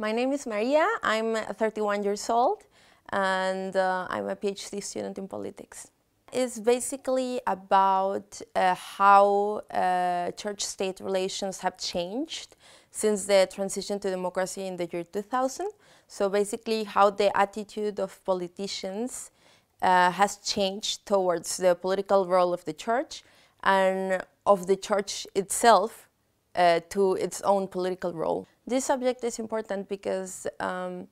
My name is Maria. I'm 31 years old and uh, I'm a PhD student in politics. It's basically about uh, how uh, church state relations have changed since the transition to democracy in the year 2000. So, basically, how the attitude of politicians uh, has changed towards the political role of the church and of the church itself uh, to its own political role. This subject is important because um,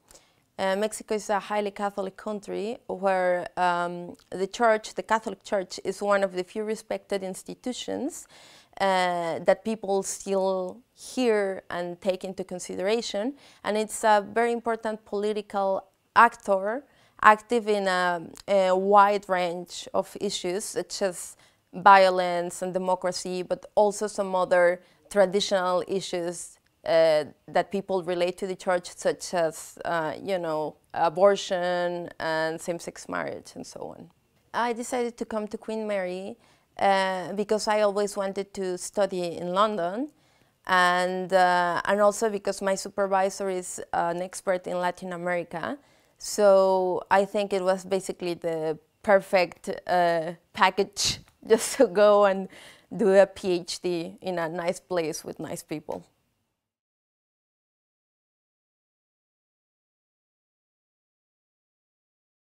uh, Mexico is a highly Catholic country where um, the church, the Catholic Church, is one of the few respected institutions uh, that people still hear and take into consideration. And it's a very important political actor active in a, a wide range of issues such as violence and democracy, but also some other traditional issues uh, that people relate to the church, such as, uh, you know, abortion and same-sex marriage and so on. I decided to come to Queen Mary uh, because I always wanted to study in London and, uh, and also because my supervisor is an expert in Latin America. So I think it was basically the perfect uh, package just to go and do a PhD in a nice place with nice people.